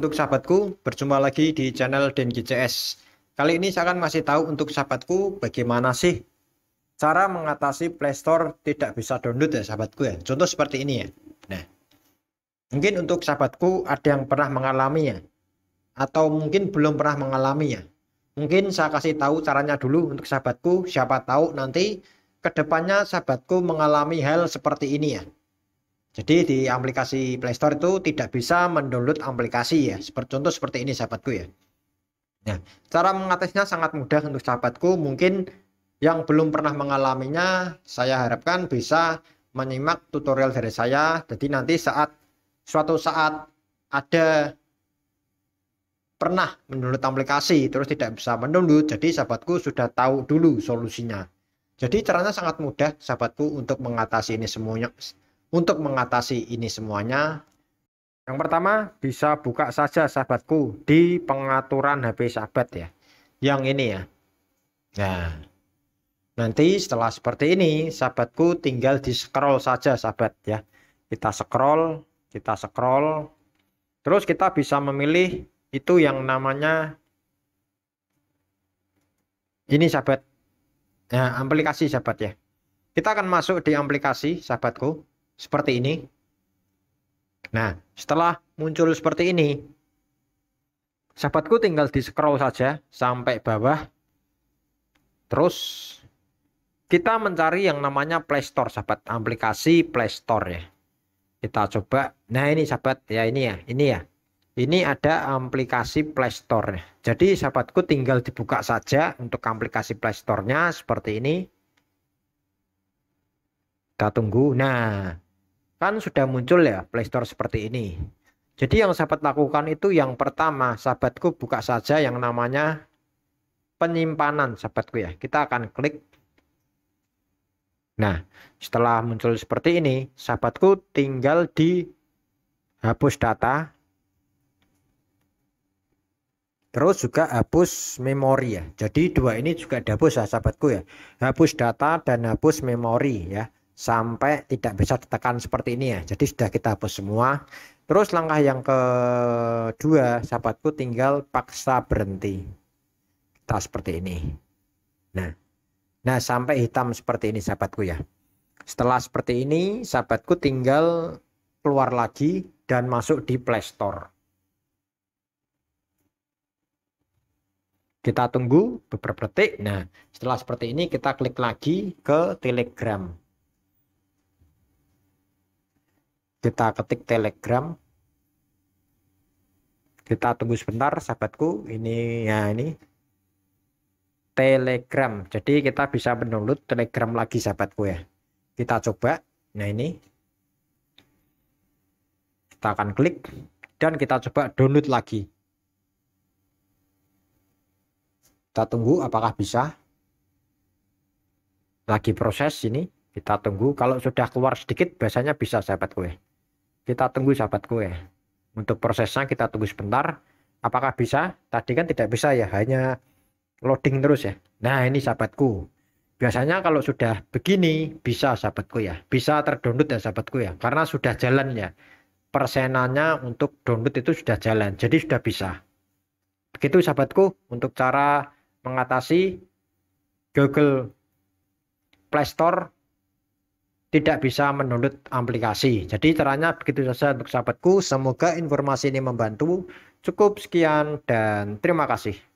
untuk sahabatku, berjumpa lagi di channel Denki CS. Kali ini saya akan masih tahu untuk sahabatku bagaimana sih cara mengatasi Playstore tidak bisa download ya sahabatku ya. Contoh seperti ini ya. Nah, mungkin untuk sahabatku ada yang pernah mengalami ya. Atau mungkin belum pernah mengalami ya. Mungkin saya kasih tahu caranya dulu untuk sahabatku. Siapa tahu nanti kedepannya sahabatku mengalami hal seperti ini ya. Jadi di aplikasi Play Store itu tidak bisa mendownload aplikasi ya. Seperti contoh seperti ini sahabatku ya. Nah, cara mengatasinya sangat mudah untuk sahabatku. Mungkin yang belum pernah mengalaminya, saya harapkan bisa menyimak tutorial dari saya. Jadi nanti saat suatu saat ada pernah mendownload aplikasi terus tidak bisa mendownload, jadi sahabatku sudah tahu dulu solusinya. Jadi caranya sangat mudah sahabatku untuk mengatasi ini semuanya untuk mengatasi ini semuanya, yang pertama bisa buka saja sahabatku di pengaturan HP sahabat ya. Yang ini ya. Nah, nanti setelah seperti ini sahabatku tinggal di scroll saja sahabat ya. Kita scroll, kita scroll. Terus kita bisa memilih itu yang namanya ini sahabat. Nah, aplikasi sahabat ya. Kita akan masuk di aplikasi sahabatku seperti ini. Nah, setelah muncul seperti ini, sahabatku tinggal di scroll saja sampai bawah. Terus kita mencari yang namanya Play Store, sahabat. Aplikasi Play Store ya. Kita coba. Nah, ini sahabat ya, ini ya, ini ya. Ini ada aplikasi Play Store. Jadi sahabatku tinggal dibuka saja untuk aplikasi Play Store-nya seperti ini. Kita tunggu. Nah, kan sudah muncul ya playstore seperti ini jadi yang sahabat lakukan itu yang pertama sahabatku buka saja yang namanya penyimpanan sahabatku ya kita akan klik nah setelah muncul seperti ini sahabatku tinggal di hapus data terus juga hapus memori ya jadi dua ini juga dihapus ya sahabatku ya hapus data dan hapus memori ya sampai tidak bisa ditekan seperti ini ya. Jadi sudah kita hapus semua. Terus langkah yang kedua, sahabatku tinggal paksa berhenti. Kita seperti ini. Nah, nah sampai hitam seperti ini sahabatku ya. Setelah seperti ini, sahabatku tinggal keluar lagi dan masuk di Play Kita tunggu beberapa detik. Nah, setelah seperti ini kita klik lagi ke Telegram. kita ketik telegram kita tunggu sebentar sahabatku ini ya ini telegram jadi kita bisa mendownload telegram lagi sahabatku ya kita coba nah ini kita akan klik dan kita coba download lagi kita tunggu apakah bisa lagi proses ini kita tunggu kalau sudah keluar sedikit biasanya bisa sahabatku ya kita tunggu sahabatku ya. Untuk prosesnya kita tunggu sebentar. Apakah bisa? Tadi kan tidak bisa ya, hanya loading terus ya. Nah ini sahabatku. Biasanya kalau sudah begini bisa sahabatku ya, bisa terdownload ya sahabatku ya, karena sudah jalan ya. Persenannya untuk download itu sudah jalan, jadi sudah bisa. Begitu sahabatku untuk cara mengatasi Google Play Store tidak bisa menuntut aplikasi. Jadi caranya begitu saja untuk sahabatku. Semoga informasi ini membantu. Cukup sekian dan terima kasih.